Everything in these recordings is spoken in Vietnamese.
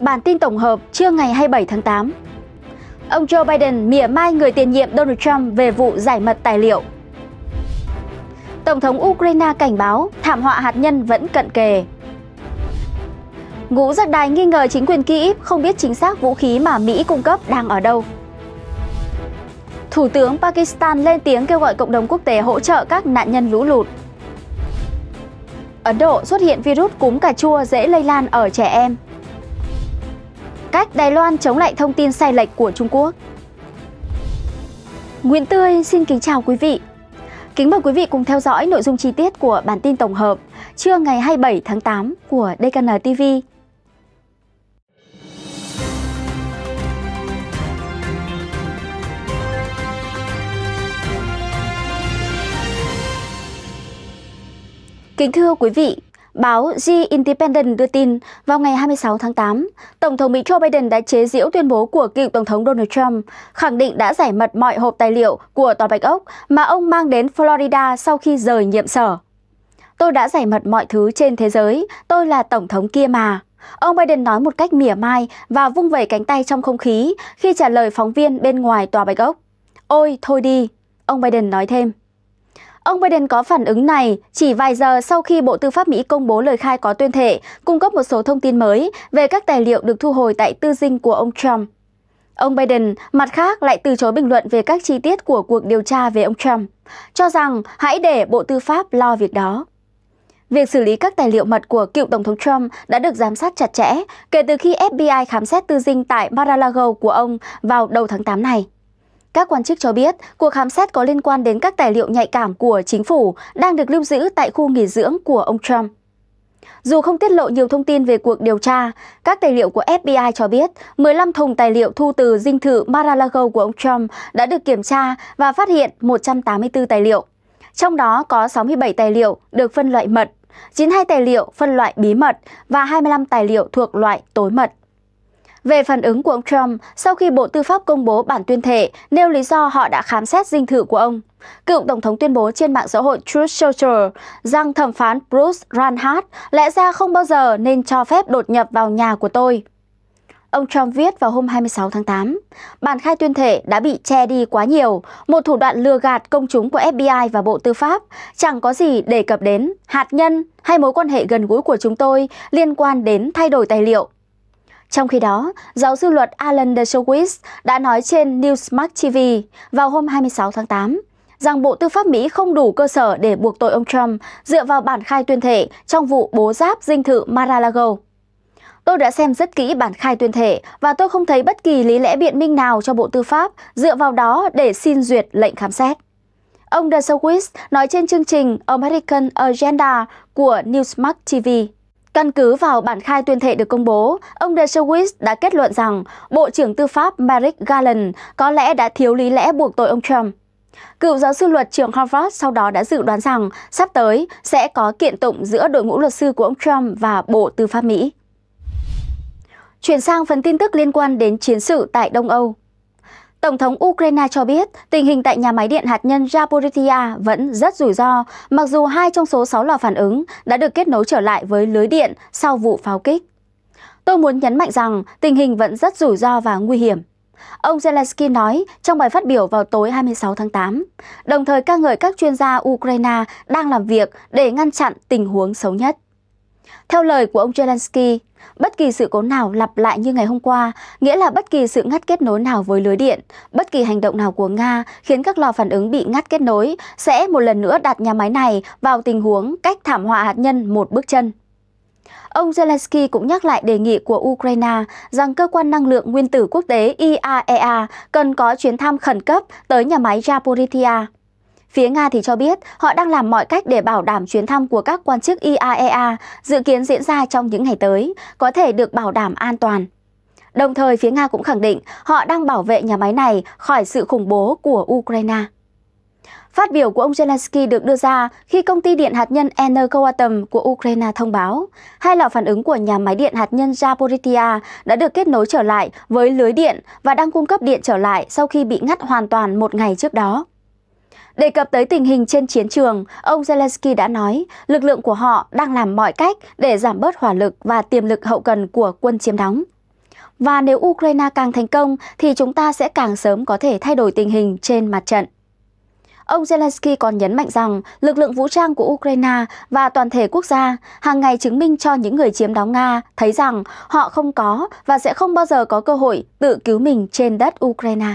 Bản tin tổng hợp trưa ngày 27 tháng 8. Ông Joe Biden mỉa mai người tiền nhiệm Donald Trump về vụ giải mật tài liệu. Tổng thống Ukraine cảnh báo thảm họa hạt nhân vẫn cận kề. Ngũ giác đài nghi ngờ chính quyền Kyiv không biết chính xác vũ khí mà Mỹ cung cấp đang ở đâu. Thủ tướng Pakistan lên tiếng kêu gọi cộng đồng quốc tế hỗ trợ các nạn nhân lũ lụt. Ấn Độ xuất hiện virus cúm cà chua dễ lây lan ở trẻ em cách Đài Loan chống lại thông tin sai lệch của Trung Quốc. Nguyễn Tươi xin kính chào quý vị. Kính mời quý vị cùng theo dõi nội dung chi tiết của bản tin tổng hợp trưa ngày 27 tháng 8 của DKN TV. Kính thưa quý vị, Báo The Independent đưa tin, vào ngày 26 tháng 8, Tổng thống Mỹ Joe Biden đã chế giễu tuyên bố của cựu Tổng thống Donald Trump, khẳng định đã giải mật mọi hộp tài liệu của Tòa Bạch Ốc mà ông mang đến Florida sau khi rời nhiệm sở. Tôi đã giải mật mọi thứ trên thế giới, tôi là Tổng thống kia mà. Ông Biden nói một cách mỉa mai và vung vẩy cánh tay trong không khí khi trả lời phóng viên bên ngoài Tòa Bạch Ốc. Ôi, thôi đi, ông Biden nói thêm. Ông Biden có phản ứng này chỉ vài giờ sau khi Bộ Tư pháp Mỹ công bố lời khai có tuyên thệ, cung cấp một số thông tin mới về các tài liệu được thu hồi tại tư dinh của ông Trump. Ông Biden, mặt khác, lại từ chối bình luận về các chi tiết của cuộc điều tra về ông Trump, cho rằng hãy để Bộ Tư pháp lo việc đó. Việc xử lý các tài liệu mật của cựu Tổng thống Trump đã được giám sát chặt chẽ kể từ khi FBI khám xét tư dinh tại Mar-a-Lago của ông vào đầu tháng 8 này. Các quan chức cho biết, cuộc khám xét có liên quan đến các tài liệu nhạy cảm của chính phủ đang được lưu giữ tại khu nghỉ dưỡng của ông Trump. Dù không tiết lộ nhiều thông tin về cuộc điều tra, các tài liệu của FBI cho biết 15 thùng tài liệu thu từ dinh thự Mar-a-Lago của ông Trump đã được kiểm tra và phát hiện 184 tài liệu. Trong đó có 67 tài liệu được phân loại mật, 92 tài liệu phân loại bí mật và 25 tài liệu thuộc loại tối mật. Về phản ứng của ông Trump sau khi Bộ Tư pháp công bố bản tuyên thệ nêu lý do họ đã khám xét dinh thự của ông, cựu Tổng thống tuyên bố trên mạng xã hội Truth Social rằng thẩm phán Bruce Ranhart lẽ ra không bao giờ nên cho phép đột nhập vào nhà của tôi. Ông Trump viết vào hôm 26 tháng 8, bản khai tuyên thệ đã bị che đi quá nhiều, một thủ đoạn lừa gạt công chúng của FBI và Bộ Tư pháp, chẳng có gì đề cập đến hạt nhân hay mối quan hệ gần gũi của chúng tôi liên quan đến thay đổi tài liệu. Trong khi đó, giáo sư luật Alan Dershowitz đã nói trên Newsmax TV vào hôm 26 tháng 8 rằng Bộ Tư pháp Mỹ không đủ cơ sở để buộc tội ông Trump dựa vào bản khai tuyên thệ trong vụ bố giáp dinh thự Mar-a-Lago. Tôi đã xem rất kỹ bản khai tuyên thệ và tôi không thấy bất kỳ lý lẽ biện minh nào cho Bộ Tư pháp dựa vào đó để xin duyệt lệnh khám xét. Ông Dershowitz nói trên chương trình American Agenda của Newsmax TV. Căn cứ vào bản khai tuyên thệ được công bố, ông Dershowitz đã kết luận rằng Bộ trưởng Tư pháp Merrick Garland có lẽ đã thiếu lý lẽ buộc tội ông Trump. Cựu giáo sư luật trường Harvard sau đó đã dự đoán rằng sắp tới sẽ có kiện tụng giữa đội ngũ luật sư của ông Trump và Bộ Tư pháp Mỹ. Chuyển sang phần tin tức liên quan đến chiến sự tại Đông Âu. Tổng thống Ukraine cho biết tình hình tại nhà máy điện hạt nhân Zaporizhia vẫn rất rủi ro, mặc dù hai trong số 6 lò phản ứng đã được kết nối trở lại với lưới điện sau vụ pháo kích. Tôi muốn nhấn mạnh rằng tình hình vẫn rất rủi ro và nguy hiểm. Ông Zelensky nói trong bài phát biểu vào tối 26 tháng 8, đồng thời ca ngợi các chuyên gia Ukraine đang làm việc để ngăn chặn tình huống xấu nhất. Theo lời của ông Zelensky, bất kỳ sự cố nào lặp lại như ngày hôm qua, nghĩa là bất kỳ sự ngắt kết nối nào với lưới điện, bất kỳ hành động nào của Nga khiến các lò phản ứng bị ngắt kết nối, sẽ một lần nữa đặt nhà máy này vào tình huống cách thảm họa hạt nhân một bước chân. Ông Zelensky cũng nhắc lại đề nghị của Ukraine rằng cơ quan năng lượng nguyên tử quốc tế IAEA e cần có chuyến thăm khẩn cấp tới nhà máy Zaporizhia. Phía Nga thì cho biết họ đang làm mọi cách để bảo đảm chuyến thăm của các quan chức IAEA e dự kiến diễn ra trong những ngày tới, có thể được bảo đảm an toàn. Đồng thời, phía Nga cũng khẳng định họ đang bảo vệ nhà máy này khỏi sự khủng bố của Ukraine. Phát biểu của ông Zelensky được đưa ra khi công ty điện hạt nhân Energoatom của Ukraine thông báo hai lò phản ứng của nhà máy điện hạt nhân Zaporizhia đã được kết nối trở lại với lưới điện và đang cung cấp điện trở lại sau khi bị ngắt hoàn toàn một ngày trước đó. Đề cập tới tình hình trên chiến trường, ông Zelensky đã nói lực lượng của họ đang làm mọi cách để giảm bớt hỏa lực và tiềm lực hậu cần của quân chiếm đóng. Và nếu Ukraine càng thành công thì chúng ta sẽ càng sớm có thể thay đổi tình hình trên mặt trận. Ông Zelensky còn nhấn mạnh rằng lực lượng vũ trang của Ukraine và toàn thể quốc gia hàng ngày chứng minh cho những người chiếm đóng Nga thấy rằng họ không có và sẽ không bao giờ có cơ hội tự cứu mình trên đất Ukraine.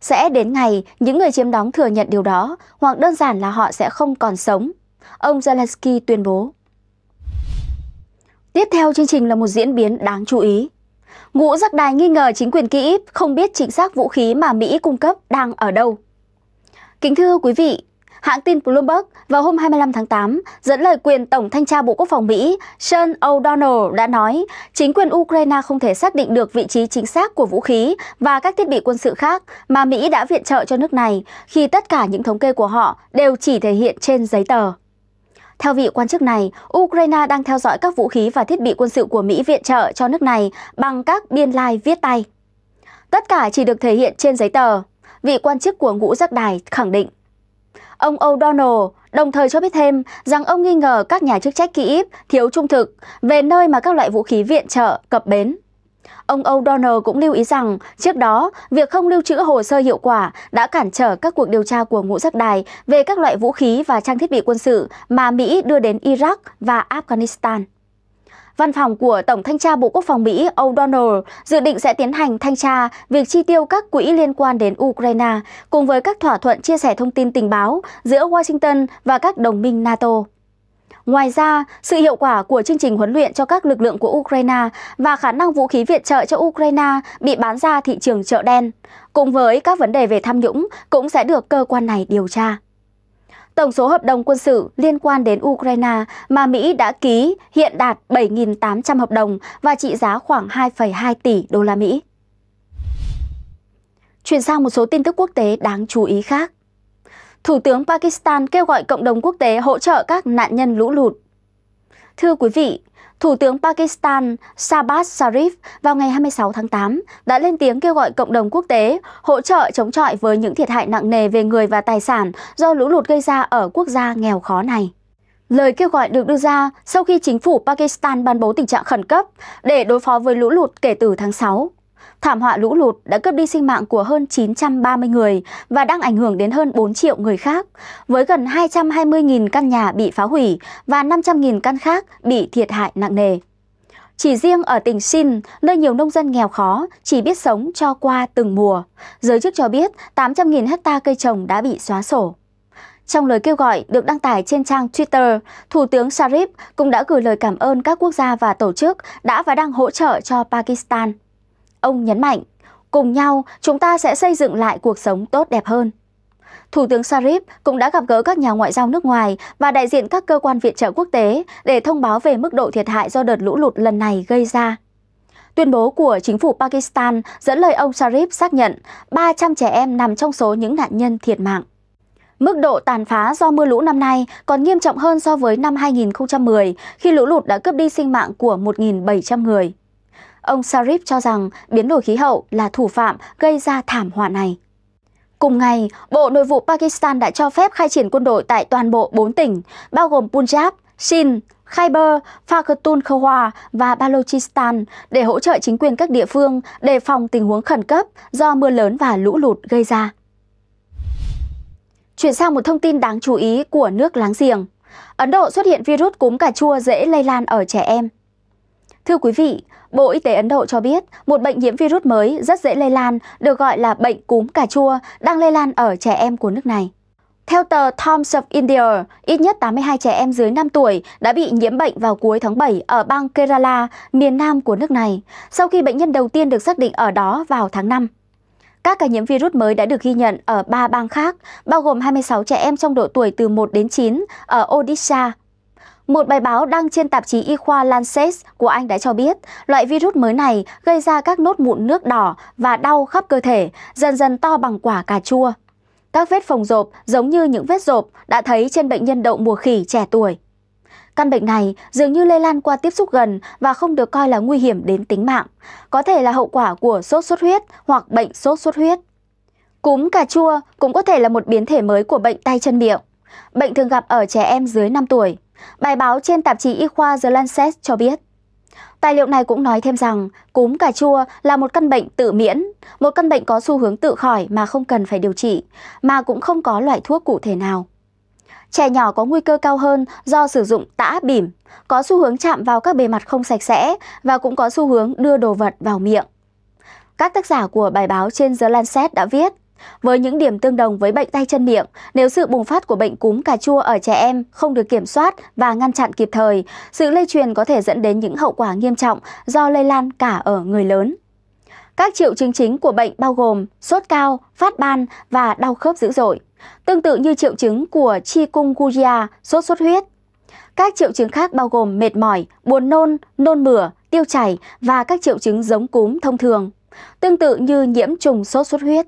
Sẽ đến ngày những người chiếm đóng thừa nhận điều đó hoặc đơn giản là họ sẽ không còn sống, ông Zelensky tuyên bố. Tiếp theo chương trình là một diễn biến đáng chú ý. Ngũ giác đài nghi ngờ chính quyền Kyiv không biết chính xác vũ khí mà Mỹ cung cấp đang ở đâu. Kính thưa quý vị, Hãng tin Bloomberg vào hôm 25 tháng 8 dẫn lời quyền Tổng Thanh tra Bộ Quốc phòng Mỹ Sean O'Donnell đã nói chính quyền Ukraine không thể xác định được vị trí chính xác của vũ khí và các thiết bị quân sự khác mà Mỹ đã viện trợ cho nước này khi tất cả những thống kê của họ đều chỉ thể hiện trên giấy tờ. Theo vị quan chức này, Ukraine đang theo dõi các vũ khí và thiết bị quân sự của Mỹ viện trợ cho nước này bằng các biên lai like viết tay. Tất cả chỉ được thể hiện trên giấy tờ, vị quan chức của ngũ giác đài khẳng định ông O'Donnell đồng thời cho biết thêm rằng ông nghi ngờ các nhà chức trách Kyiv thiếu trung thực về nơi mà các loại vũ khí viện trợ cập bến. Ông O'Donnell cũng lưu ý rằng trước đó, việc không lưu trữ hồ sơ hiệu quả đã cản trở các cuộc điều tra của ngũ sắc đài về các loại vũ khí và trang thiết bị quân sự mà Mỹ đưa đến Iraq và Afghanistan. Văn phòng của Tổng Thanh tra Bộ Quốc phòng Mỹ O'Donnell dự định sẽ tiến hành thanh tra việc chi tiêu các quỹ liên quan đến Ukraine cùng với các thỏa thuận chia sẻ thông tin tình báo giữa Washington và các đồng minh NATO. Ngoài ra, sự hiệu quả của chương trình huấn luyện cho các lực lượng của Ukraine và khả năng vũ khí viện trợ cho Ukraine bị bán ra thị trường chợ đen, cùng với các vấn đề về tham nhũng cũng sẽ được cơ quan này điều tra. Tổng số hợp đồng quân sự liên quan đến Ukraine mà Mỹ đã ký hiện đạt 7.800 hợp đồng và trị giá khoảng 2,2 tỷ đô la Mỹ. Chuyển sang một số tin tức quốc tế đáng chú ý khác. Thủ tướng Pakistan kêu gọi cộng đồng quốc tế hỗ trợ các nạn nhân lũ lụt. Thưa quý vị, Thủ tướng Pakistan Shahbaz Sharif vào ngày 26 tháng 8 đã lên tiếng kêu gọi cộng đồng quốc tế hỗ trợ chống chọi với những thiệt hại nặng nề về người và tài sản do lũ lụt gây ra ở quốc gia nghèo khó này. Lời kêu gọi được đưa ra sau khi chính phủ Pakistan ban bố tình trạng khẩn cấp để đối phó với lũ lụt kể từ tháng 6. Thảm họa lũ lụt đã cướp đi sinh mạng của hơn 930 người và đang ảnh hưởng đến hơn 4 triệu người khác, với gần 220.000 căn nhà bị phá hủy và 500.000 căn khác bị thiệt hại nặng nề. Chỉ riêng ở tỉnh Sin, nơi nhiều nông dân nghèo khó, chỉ biết sống cho qua từng mùa. Giới chức cho biết 800.000 hecta cây trồng đã bị xóa sổ. Trong lời kêu gọi được đăng tải trên trang Twitter, Thủ tướng Sharif cũng đã gửi lời cảm ơn các quốc gia và tổ chức đã và đang hỗ trợ cho Pakistan. Ông nhấn mạnh, cùng nhau chúng ta sẽ xây dựng lại cuộc sống tốt đẹp hơn. Thủ tướng Sharif cũng đã gặp gỡ các nhà ngoại giao nước ngoài và đại diện các cơ quan viện trợ quốc tế để thông báo về mức độ thiệt hại do đợt lũ lụt lần này gây ra. Tuyên bố của chính phủ Pakistan dẫn lời ông Sharif xác nhận 300 trẻ em nằm trong số những nạn nhân thiệt mạng. Mức độ tàn phá do mưa lũ năm nay còn nghiêm trọng hơn so với năm 2010 khi lũ lụt đã cướp đi sinh mạng của 1.700 người. Ông Sarip cho rằng biến đổi khí hậu là thủ phạm gây ra thảm họa này. Cùng ngày, Bộ Nội vụ Pakistan đã cho phép khai triển quân đội tại toàn bộ 4 tỉnh, bao gồm Punjab, Sindh, Khyber, Pakhtunkhwa và Balochistan để hỗ trợ chính quyền các địa phương đề phòng tình huống khẩn cấp do mưa lớn và lũ lụt gây ra. Chuyển sang một thông tin đáng chú ý của nước láng giềng. Ấn Độ xuất hiện virus cúm cà chua dễ lây lan ở trẻ em. Thưa quý vị, Bộ Y tế Ấn Độ cho biết một bệnh nhiễm virus mới rất dễ lây lan, được gọi là bệnh cúm cà chua, đang lây lan ở trẻ em của nước này. Theo tờ Times of India, ít nhất 82 trẻ em dưới 5 tuổi đã bị nhiễm bệnh vào cuối tháng 7 ở bang Kerala, miền nam của nước này, sau khi bệnh nhân đầu tiên được xác định ở đó vào tháng 5. Các ca nhiễm virus mới đã được ghi nhận ở 3 bang khác, bao gồm 26 trẻ em trong độ tuổi từ 1 đến 9 ở Odisha, một bài báo đăng trên tạp chí y khoa Lancet của Anh đã cho biết loại virus mới này gây ra các nốt mụn nước đỏ và đau khắp cơ thể, dần dần to bằng quả cà chua. Các vết phồng rộp giống như những vết rộp đã thấy trên bệnh nhân đậu mùa khỉ trẻ tuổi. Căn bệnh này dường như lây lan qua tiếp xúc gần và không được coi là nguy hiểm đến tính mạng, có thể là hậu quả của sốt xuất huyết hoặc bệnh sốt xuất huyết. Cúm cà chua cũng có thể là một biến thể mới của bệnh tay chân miệng. Bệnh thường gặp ở trẻ em dưới 5 tuổi. Bài báo trên tạp chí y khoa The Lancet cho biết. Tài liệu này cũng nói thêm rằng cúm cà chua là một căn bệnh tự miễn, một căn bệnh có xu hướng tự khỏi mà không cần phải điều trị, mà cũng không có loại thuốc cụ thể nào. Trẻ nhỏ có nguy cơ cao hơn do sử dụng tã bỉm, có xu hướng chạm vào các bề mặt không sạch sẽ và cũng có xu hướng đưa đồ vật vào miệng. Các tác giả của bài báo trên The Lancet đã viết với những điểm tương đồng với bệnh tay chân miệng, nếu sự bùng phát của bệnh cúm cà chua ở trẻ em không được kiểm soát và ngăn chặn kịp thời, sự lây truyền có thể dẫn đến những hậu quả nghiêm trọng do lây lan cả ở người lớn. Các triệu chứng chính của bệnh bao gồm sốt cao, phát ban và đau khớp dữ dội, tương tự như triệu chứng của chikungunya, sốt xuất huyết. Các triệu chứng khác bao gồm mệt mỏi, buồn nôn, nôn mửa, tiêu chảy và các triệu chứng giống cúm thông thường, tương tự như nhiễm trùng sốt xuất huyết.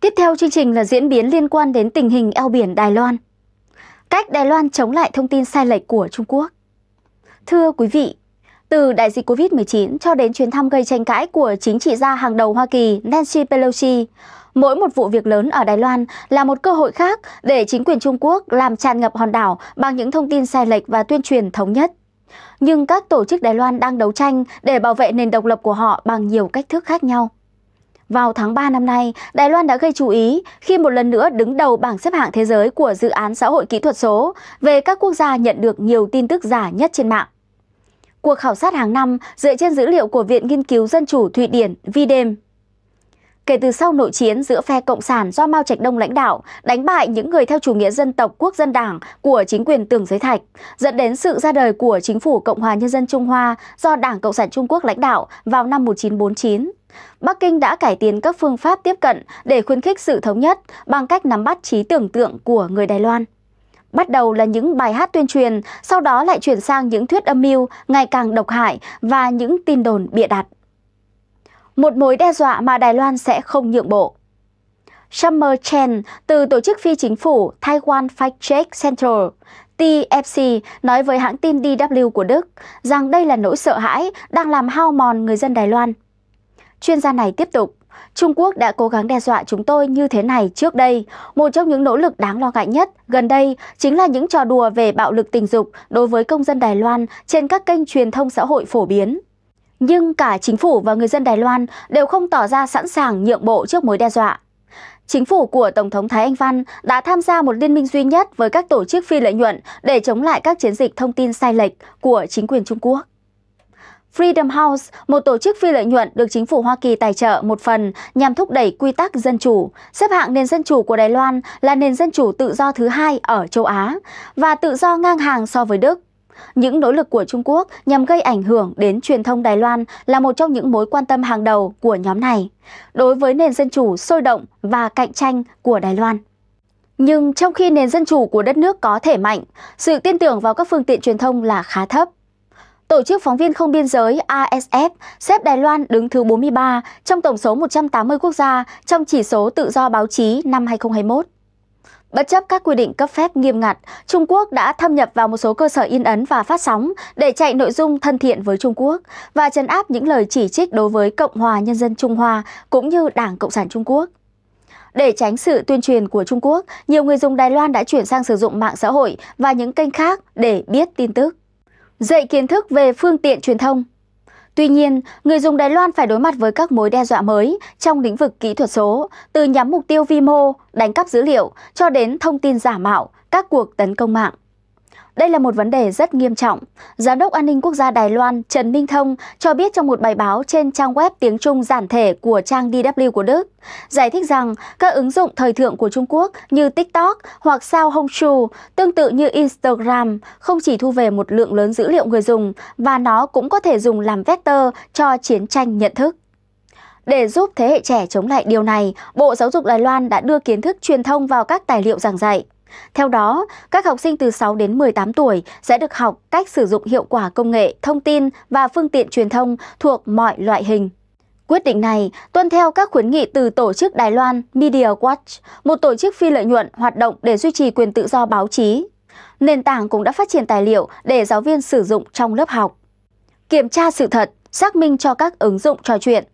Tiếp theo chương trình là diễn biến liên quan đến tình hình eo biển Đài Loan. Cách Đài Loan chống lại thông tin sai lệch của Trung Quốc. Thưa quý vị, từ đại dịch Covid-19 cho đến chuyến thăm gây tranh cãi của chính trị gia hàng đầu Hoa Kỳ Nancy Pelosi, mỗi một vụ việc lớn ở Đài Loan là một cơ hội khác để chính quyền Trung Quốc làm tràn ngập hòn đảo bằng những thông tin sai lệch và tuyên truyền thống nhất. Nhưng các tổ chức Đài Loan đang đấu tranh để bảo vệ nền độc lập của họ bằng nhiều cách thức khác nhau. Vào tháng 3 năm nay, Đài Loan đã gây chú ý khi một lần nữa đứng đầu bảng xếp hạng thế giới của dự án xã hội kỹ thuật số về các quốc gia nhận được nhiều tin tức giả nhất trên mạng. Cuộc khảo sát hàng năm dựa trên dữ liệu của Viện Nghiên cứu Dân chủ Thụy Điển VDEM. Kể từ sau nội chiến giữa phe Cộng sản do Mao Trạch Đông lãnh đạo đánh bại những người theo chủ nghĩa dân tộc quốc dân đảng của chính quyền Tường Giới Thạch, dẫn đến sự ra đời của chính phủ Cộng hòa Nhân dân Trung Hoa do Đảng Cộng sản Trung Quốc lãnh đạo vào năm 1949 Bắc Kinh đã cải tiến các phương pháp tiếp cận để khuyến khích sự thống nhất bằng cách nắm bắt trí tưởng tượng của người Đài Loan. Bắt đầu là những bài hát tuyên truyền, sau đó lại chuyển sang những thuyết âm mưu ngày càng độc hại và những tin đồn bịa đặt. Một mối đe dọa mà Đài Loan sẽ không nhượng bộ. Summer Chen từ tổ chức phi chính phủ Taiwan Fact Check Center TFC nói với hãng tin DW của Đức rằng đây là nỗi sợ hãi đang làm hao mòn người dân Đài Loan. Chuyên gia này tiếp tục, Trung Quốc đã cố gắng đe dọa chúng tôi như thế này trước đây. Một trong những nỗ lực đáng lo ngại nhất gần đây chính là những trò đùa về bạo lực tình dục đối với công dân Đài Loan trên các kênh truyền thông xã hội phổ biến. Nhưng cả chính phủ và người dân Đài Loan đều không tỏ ra sẵn sàng nhượng bộ trước mối đe dọa. Chính phủ của Tổng thống Thái Anh Văn đã tham gia một liên minh duy nhất với các tổ chức phi lợi nhuận để chống lại các chiến dịch thông tin sai lệch của chính quyền Trung Quốc. Freedom House, một tổ chức phi lợi nhuận được chính phủ Hoa Kỳ tài trợ một phần nhằm thúc đẩy quy tắc dân chủ, xếp hạng nền dân chủ của Đài Loan là nền dân chủ tự do thứ hai ở châu Á và tự do ngang hàng so với Đức. Những nỗ lực của Trung Quốc nhằm gây ảnh hưởng đến truyền thông Đài Loan là một trong những mối quan tâm hàng đầu của nhóm này đối với nền dân chủ sôi động và cạnh tranh của Đài Loan. Nhưng trong khi nền dân chủ của đất nước có thể mạnh, sự tin tưởng vào các phương tiện truyền thông là khá thấp. Tổ chức phóng viên không biên giới ASF xếp Đài Loan đứng thứ 43 trong tổng số 180 quốc gia trong chỉ số tự do báo chí năm 2021. Bất chấp các quy định cấp phép nghiêm ngặt, Trung Quốc đã thâm nhập vào một số cơ sở in ấn và phát sóng để chạy nội dung thân thiện với Trung Quốc và trấn áp những lời chỉ trích đối với Cộng hòa Nhân dân Trung Hoa cũng như Đảng Cộng sản Trung Quốc. Để tránh sự tuyên truyền của Trung Quốc, nhiều người dùng Đài Loan đã chuyển sang sử dụng mạng xã hội và những kênh khác để biết tin tức dạy kiến thức về phương tiện truyền thông. Tuy nhiên, người dùng Đài Loan phải đối mặt với các mối đe dọa mới trong lĩnh vực kỹ thuật số, từ nhắm mục tiêu vi mô, đánh cắp dữ liệu cho đến thông tin giả mạo, các cuộc tấn công mạng. Đây là một vấn đề rất nghiêm trọng. Giám đốc an ninh quốc gia Đài Loan Trần Minh Thông cho biết trong một bài báo trên trang web tiếng Trung giản thể của trang DW của Đức, giải thích rằng các ứng dụng thời thượng của Trung Quốc như TikTok hoặc sao Hongshu tương tự như Instagram không chỉ thu về một lượng lớn dữ liệu người dùng và nó cũng có thể dùng làm vector cho chiến tranh nhận thức. Để giúp thế hệ trẻ chống lại điều này, Bộ Giáo dục Đài Loan đã đưa kiến thức truyền thông vào các tài liệu giảng dạy. Theo đó, các học sinh từ 6 đến 18 tuổi sẽ được học cách sử dụng hiệu quả công nghệ, thông tin và phương tiện truyền thông thuộc mọi loại hình. Quyết định này tuân theo các khuyến nghị từ tổ chức Đài Loan Media Watch, một tổ chức phi lợi nhuận hoạt động để duy trì quyền tự do báo chí. Nền tảng cũng đã phát triển tài liệu để giáo viên sử dụng trong lớp học. Kiểm tra sự thật, xác minh cho các ứng dụng trò chuyện,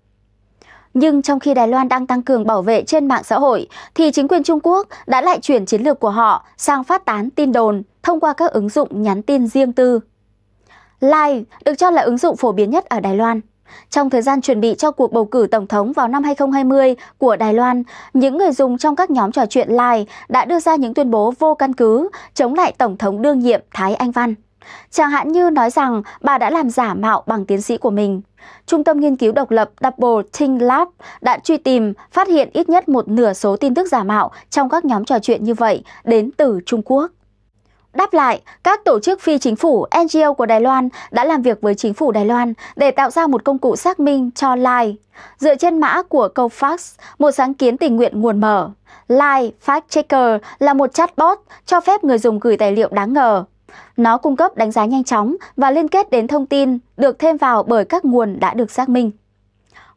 nhưng trong khi Đài Loan đang tăng cường bảo vệ trên mạng xã hội, thì chính quyền Trung Quốc đã lại chuyển chiến lược của họ sang phát tán tin đồn thông qua các ứng dụng nhắn tin riêng tư. Line được cho là ứng dụng phổ biến nhất ở Đài Loan. Trong thời gian chuẩn bị cho cuộc bầu cử tổng thống vào năm 2020 của Đài Loan, những người dùng trong các nhóm trò chuyện Line đã đưa ra những tuyên bố vô căn cứ chống lại tổng thống đương nhiệm Thái Anh Văn. Chẳng hạn như nói rằng bà đã làm giả mạo bằng tiến sĩ của mình. Trung tâm nghiên cứu độc lập Double Think Lab đã truy tìm, phát hiện ít nhất một nửa số tin tức giả mạo trong các nhóm trò chuyện như vậy đến từ Trung Quốc. Đáp lại, các tổ chức phi chính phủ NGO của Đài Loan đã làm việc với chính phủ Đài Loan để tạo ra một công cụ xác minh cho Lai. Dựa trên mã của Cofax, một sáng kiến tình nguyện nguồn mở, Lai Fact Checker là một chatbot cho phép người dùng gửi tài liệu đáng ngờ. Nó cung cấp đánh giá nhanh chóng và liên kết đến thông tin được thêm vào bởi các nguồn đã được xác minh.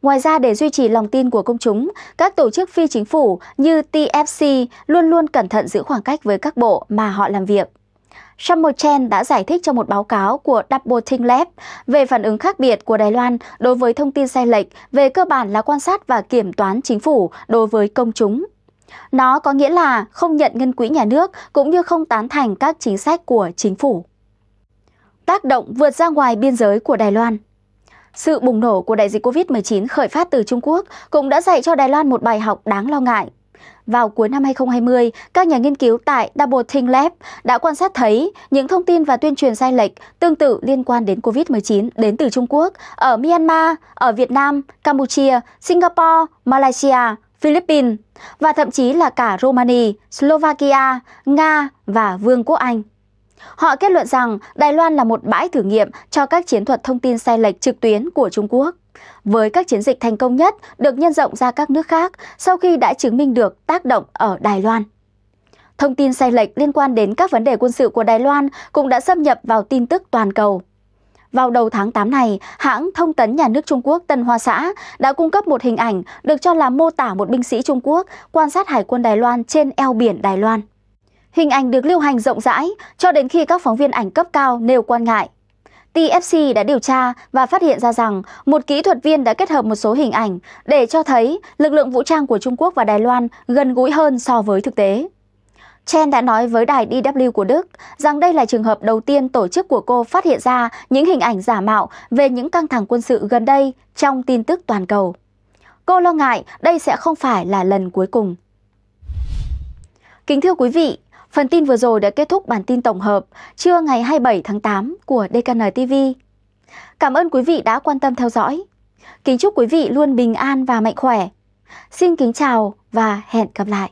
Ngoài ra để duy trì lòng tin của công chúng, các tổ chức phi chính phủ như TFC luôn luôn cẩn thận giữ khoảng cách với các bộ mà họ làm việc. Summer Chen đã giải thích trong một báo cáo của Double Think Lab về phản ứng khác biệt của Đài Loan đối với thông tin sai lệch về cơ bản là quan sát và kiểm toán chính phủ đối với công chúng. Nó có nghĩa là không nhận ngân quỹ nhà nước cũng như không tán thành các chính sách của chính phủ. Tác động vượt ra ngoài biên giới của Đài Loan sự bùng nổ của đại dịch Covid-19 khởi phát từ Trung Quốc cũng đã dạy cho Đài Loan một bài học đáng lo ngại. Vào cuối năm 2020, các nhà nghiên cứu tại Double Think Lab đã quan sát thấy những thông tin và tuyên truyền sai lệch tương tự liên quan đến COVID-19 đến từ Trung Quốc, ở Myanmar, ở Việt Nam, Campuchia, Singapore, Malaysia, Philippines và thậm chí là cả Romania, Slovakia, Nga và Vương quốc Anh. Họ kết luận rằng Đài Loan là một bãi thử nghiệm cho các chiến thuật thông tin sai lệch trực tuyến của Trung Quốc. Với các chiến dịch thành công nhất được nhân rộng ra các nước khác sau khi đã chứng minh được tác động ở Đài Loan. Thông tin sai lệch liên quan đến các vấn đề quân sự của Đài Loan cũng đã xâm nhập vào tin tức toàn cầu. Vào đầu tháng 8 này, hãng thông tấn nhà nước Trung Quốc Tân Hoa Xã đã cung cấp một hình ảnh được cho là mô tả một binh sĩ Trung Quốc quan sát hải quân Đài Loan trên eo biển Đài Loan. Hình ảnh được lưu hành rộng rãi cho đến khi các phóng viên ảnh cấp cao nêu quan ngại. TFC đã điều tra và phát hiện ra rằng một kỹ thuật viên đã kết hợp một số hình ảnh để cho thấy lực lượng vũ trang của Trung Quốc và Đài Loan gần gũi hơn so với thực tế. Chen đã nói với đài DW của Đức rằng đây là trường hợp đầu tiên tổ chức của cô phát hiện ra những hình ảnh giả mạo về những căng thẳng quân sự gần đây trong tin tức toàn cầu. Cô lo ngại đây sẽ không phải là lần cuối cùng. Kính thưa quý vị, phần tin vừa rồi đã kết thúc bản tin tổng hợp trưa ngày 27 tháng 8 của DKN TV. Cảm ơn quý vị đã quan tâm theo dõi. Kính chúc quý vị luôn bình an và mạnh khỏe. Xin kính chào và hẹn gặp lại.